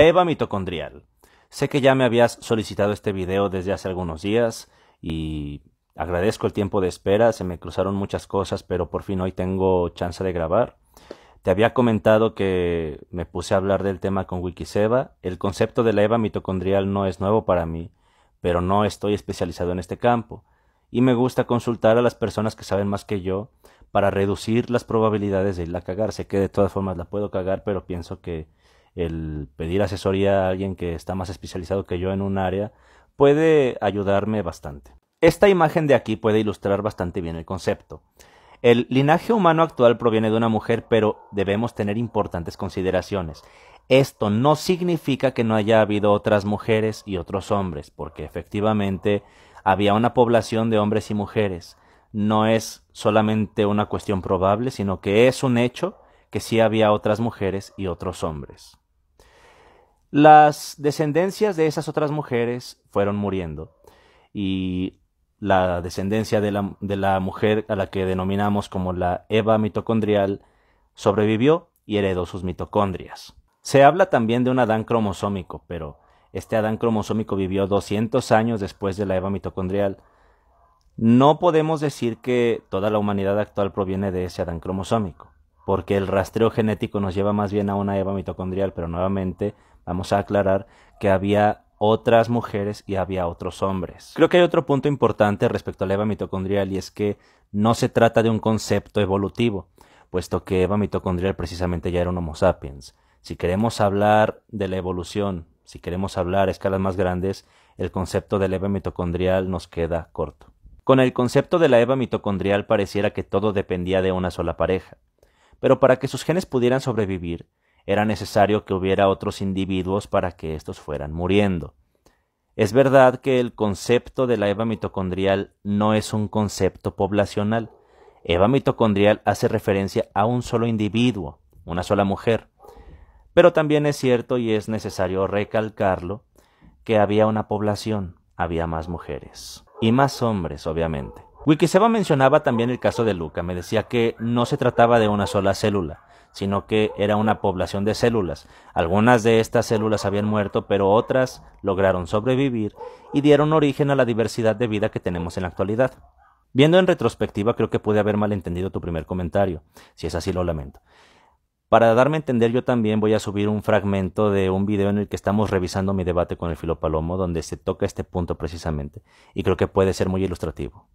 Eva mitocondrial. Sé que ya me habías solicitado este video desde hace algunos días y agradezco el tiempo de espera, se me cruzaron muchas cosas, pero por fin hoy tengo chance de grabar. Te había comentado que me puse a hablar del tema con Wikiseba. El concepto de la EVA mitocondrial no es nuevo para mí, pero no estoy especializado en este campo. Y me gusta consultar a las personas que saben más que yo para reducir las probabilidades de irla a cagar. Sé que de todas formas la puedo cagar, pero pienso que el pedir asesoría a alguien que está más especializado que yo en un área puede ayudarme bastante. Esta imagen de aquí puede ilustrar bastante bien el concepto. El linaje humano actual proviene de una mujer, pero debemos tener importantes consideraciones. Esto no significa que no haya habido otras mujeres y otros hombres, porque efectivamente había una población de hombres y mujeres. No es solamente una cuestión probable, sino que es un hecho que sí había otras mujeres y otros hombres. Las descendencias de esas otras mujeres fueron muriendo y la descendencia de la, de la mujer a la que denominamos como la Eva mitocondrial sobrevivió y heredó sus mitocondrias. Se habla también de un Adán cromosómico, pero este Adán cromosómico vivió 200 años después de la Eva mitocondrial. No podemos decir que toda la humanidad actual proviene de ese Adán cromosómico, porque el rastreo genético nos lleva más bien a una Eva mitocondrial, pero nuevamente Vamos a aclarar que había otras mujeres y había otros hombres. Creo que hay otro punto importante respecto a la Eva mitocondrial y es que no se trata de un concepto evolutivo, puesto que Eva mitocondrial precisamente ya era un Homo sapiens. Si queremos hablar de la evolución, si queremos hablar a escalas más grandes, el concepto de la Eva mitocondrial nos queda corto. Con el concepto de la Eva mitocondrial pareciera que todo dependía de una sola pareja. Pero para que sus genes pudieran sobrevivir, era necesario que hubiera otros individuos para que estos fueran muriendo. Es verdad que el concepto de la EVA mitocondrial no es un concepto poblacional. EVA mitocondrial hace referencia a un solo individuo, una sola mujer. Pero también es cierto y es necesario recalcarlo que había una población, había más mujeres y más hombres, obviamente. Wikiseba mencionaba también el caso de Luca, me decía que no se trataba de una sola célula, sino que era una población de células. Algunas de estas células habían muerto, pero otras lograron sobrevivir y dieron origen a la diversidad de vida que tenemos en la actualidad. Viendo en retrospectiva, creo que pude haber malentendido tu primer comentario. Si es así, lo lamento. Para darme a entender, yo también voy a subir un fragmento de un video en el que estamos revisando mi debate con el Filopalomo, donde se toca este punto precisamente, y creo que puede ser muy ilustrativo.